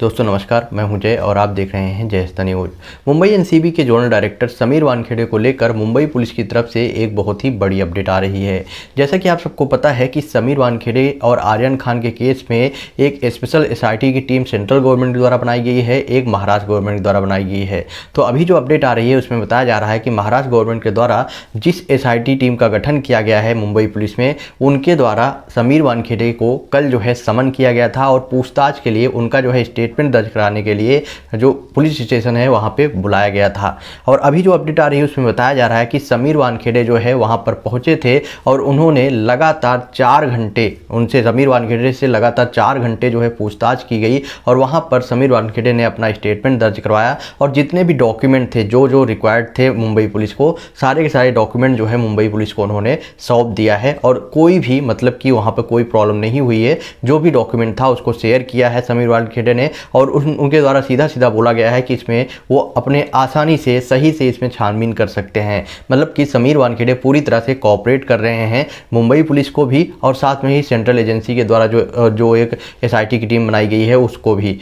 दोस्तों नमस्कार मैं हूं जय और आप देख रहे हैं जय न्यूज मुंबई एनसीबी के जोनल डायरेक्टर समीर वानखेड़े को लेकर मुंबई पुलिस की तरफ से एक बहुत ही बड़ी अपडेट आ रही है जैसा कि आप सबको पता है कि समीर वानखेड़े और आर्यन खान के केस में एक स्पेशल एस की टीम सेंट्रल गवर्नमेंट द्वारा बनाई गई है एक महाराष्ट्र गवर्नमेंट द्वारा बनाई गई है तो अभी जो अपडेट आ रही है उसमें बताया जा रहा है कि महाराष्ट्र गवर्नमेंट के द्वारा जिस एस टीम का गठन किया गया है मुंबई पुलिस में उनके द्वारा समीर वानखेड़े को कल जो है समन किया गया था और पूछताछ के लिए उनका जो है स्टेटमेंट दर्ज कराने के लिए जो पुलिस स्टेशन है वहाँ पर बुलाया गया था और अभी जो अपडेट आ रही है उसमें बताया जा रहा है कि समीर वानखेड़े जो है वहाँ पर पहुँचे थे और उन्होंने लगातार चार घंटे उनसे समीर वानखेड़े से लगातार चार घंटे जो है पूछताछ की गई और वहाँ पर समीर वानखेड़े ने अपना स्टेटमेंट दर्ज करवाया और जितने भी डॉक्यूमेंट थे जो जो रिक्वायर्ड थे मुंबई पुलिस को सारे के सारे डॉक्यूमेंट जो है मुंबई पुलिस को उन्होंने सौंप दिया है और कोई भी मतलब कि वहाँ पर कोई प्रॉब्लम नहीं हुई है जो भी डॉक्यूमेंट था उसको शेयर किया है समीर वानखेड़े हिडन है और उन, उनके द्वारा सीधा सीधा बोला गया है कि इसमें वो अपने आसानी से सही से इसमें छानबीन कर सकते हैं मतलब कि समीर वानखेड़े पूरी तरह से कॉपरेट कर रहे हैं मुंबई पुलिस को भी और साथ में ही सेंट्रल एजेंसी के द्वारा जो जो एक एस की टीम बनाई गई है उसको भी